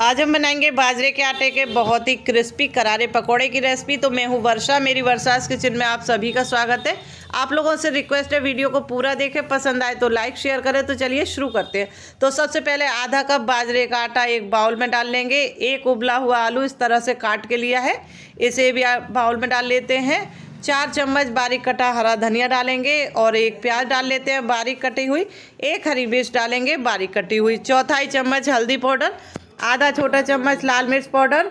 आज हम बनाएंगे बाजरे के आटे के बहुत ही क्रिस्पी करारे पकोड़े की रेसिपी तो मैं हूँ वर्षा मेरी वर्षा किचन में आप सभी का स्वागत है आप लोगों से रिक्वेस्ट है वीडियो को पूरा देखें पसंद आए तो लाइक शेयर करें तो चलिए शुरू करते हैं तो सबसे पहले आधा कप बाजरे का आटा एक बाउल में डाल लेंगे एक उबला हुआ आलू इस तरह से काट के लिया है इसे भी बाउल में डाल लेते हैं चार चम्मच बारीक कटा हरा धनिया डालेंगे और एक प्याज डाल लेते हैं बारीक कटी हुई एक हरी मिर्च डालेंगे बारीक कटी हुई चौथाई चम्मच हल्दी पाउडर आधा छोटा चम्मच लाल मिर्च पाउडर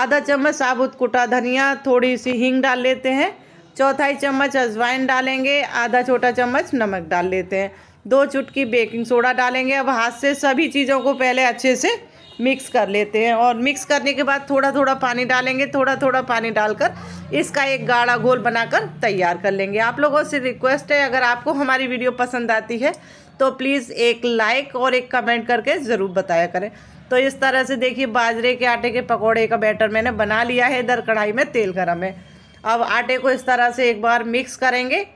आधा चम्मच साबुत कुटा धनिया थोड़ी सी हींग डाल लेते हैं चौथाई चम्मच अजवाइन डालेंगे आधा छोटा चम्मच नमक डाल लेते हैं दो चुटकी बेकिंग सोडा डालेंगे अब हाथ से सभी चीज़ों को पहले अच्छे से मिक्स कर लेते हैं और मिक्स करने के बाद थोड़ा थोड़ा पानी डालेंगे थोड़ा थोड़ा पानी डालकर इसका एक गाढ़ा घोल बनाकर तैयार कर लेंगे आप लोगों से रिक्वेस्ट है अगर आपको हमारी वीडियो पसंद आती है तो प्लीज़ एक लाइक और एक कमेंट करके ज़रूर बताया करें तो इस तरह से देखिए बाजरे के आटे के पकौड़े का बैटर मैंने बना लिया है इधर कढ़ाई में तेल गर्म है अब आटे को इस तरह से एक बार मिक्स करेंगे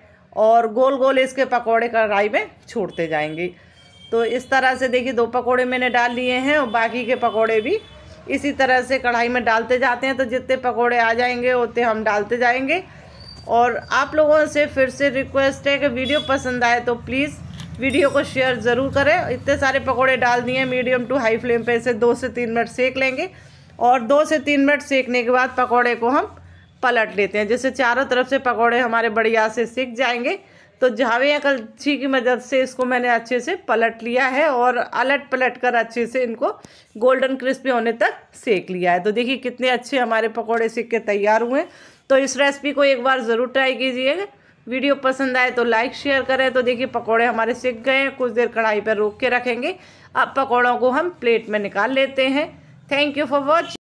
और गोल गोल इसके पकौड़े कढ़ाई में छोड़ते जाएंगे तो इस तरह से देखिए दो पकौड़े मैंने डाल लिए हैं और बाकी के पकौड़े भी इसी तरह से कढ़ाई में डालते जाते हैं तो जितने पकौड़े आ जाएंगे उतने हम डालते जाएंगे और आप लोगों से फिर से रिक्वेस्ट है कि वीडियो पसंद आए तो प्लीज़ वीडियो को शेयर ज़रूर करें इतने सारे पकोड़े डाल दिए मीडियम टू हाई फ्लेम पे इसे दो से तीन मिनट सेक लेंगे और दो से तीन मिनट सेकने के बाद पकोड़े को हम पलट लेते हैं जैसे चारों तरफ से पकोड़े हमारे बढ़िया से सेक जाएंगे तो झावे या कलछी की मदद से इसको मैंने अच्छे से पलट लिया है और अलट पलट कर अच्छे से इनको गोल्डन क्रिस्पी होने तक सेक लिया है तो देखिए कितने अच्छे हमारे पकौड़े सेक के तैयार हुए तो इस रेसिपी को एक बार ज़रूर ट्राई कीजिएगा वीडियो पसंद आए तो लाइक शेयर करें तो देखिए पकोड़े हमारे सिक गए हैं कुछ देर कढ़ाई पर रोक के रखेंगे अब पकौड़ों को हम प्लेट में निकाल लेते हैं थैंक यू फॉर वॉचिंग